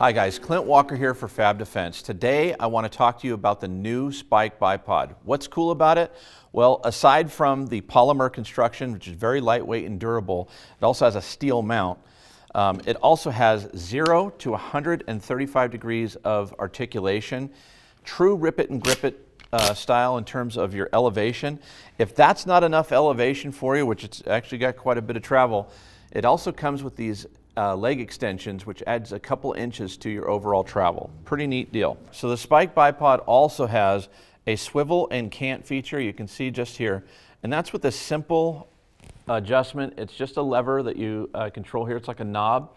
Hi guys, Clint Walker here for Fab Defense. Today I want to talk to you about the new Spike bipod. What's cool about it? Well, aside from the polymer construction, which is very lightweight and durable, it also has a steel mount. Um, it also has 0 to 135 degrees of articulation, true rip it and grip it uh, style in terms of your elevation. If that's not enough elevation for you, which it's actually got quite a bit of travel, it also comes with these uh, leg extensions, which adds a couple inches to your overall travel. Pretty neat deal. So the Spike bipod also has a swivel and cant feature you can see just here. And that's with a simple adjustment. It's just a lever that you uh, control here. It's like a knob.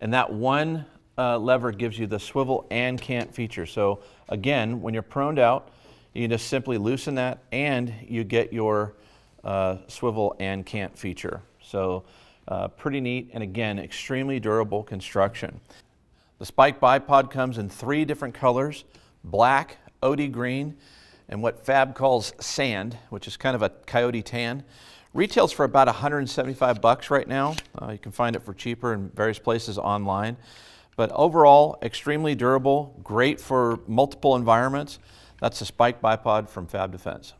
And that one uh, lever gives you the swivel and cant feature. So again, when you're proned out, you just simply loosen that and you get your uh, swivel and cant feature. So uh, pretty neat and again, extremely durable construction. The spike bipod comes in three different colors, black, OD green, and what Fab calls sand, which is kind of a coyote tan. Retails for about 175 bucks right now. Uh, you can find it for cheaper in various places online. But overall, extremely durable, great for multiple environments. That's the spike bipod from Fab Defense.